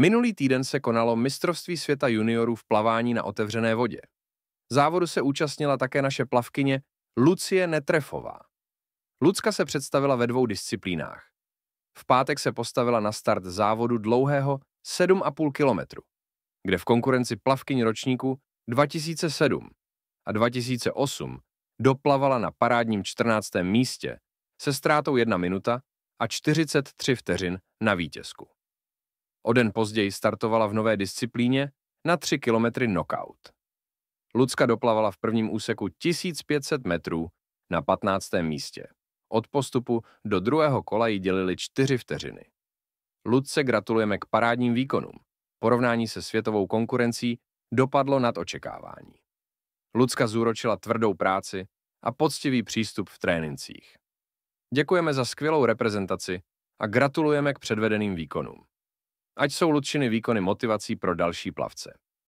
Minulý týden se konalo mistrovství světa juniorů v plavání na otevřené vodě. Závodu se účastnila také naše plavkyně Lucie Netrefová. Lucka se představila ve dvou disciplínách. V pátek se postavila na start závodu dlouhého 7,5 kilometru, kde v konkurenci plavkyň ročníku 2007 a 2008 doplavala na parádním 14. místě se ztrátou 1 minuta a 43 vteřin na vítězku. O den později startovala v nové disciplíně na 3 kilometry knockout. Lucka doplavala v prvním úseku 1500 metrů na 15. místě. Od postupu do druhého kola jí dělili 4 vteřiny. Lucce gratulujeme k parádním výkonům. Porovnání se světovou konkurencí dopadlo nad očekávání. Lucka zúročila tvrdou práci a poctivý přístup v trénincích. Děkujeme za skvělou reprezentaci a gratulujeme k předvedeným výkonům ať jsou Lučiny výkony motivací pro další plavce.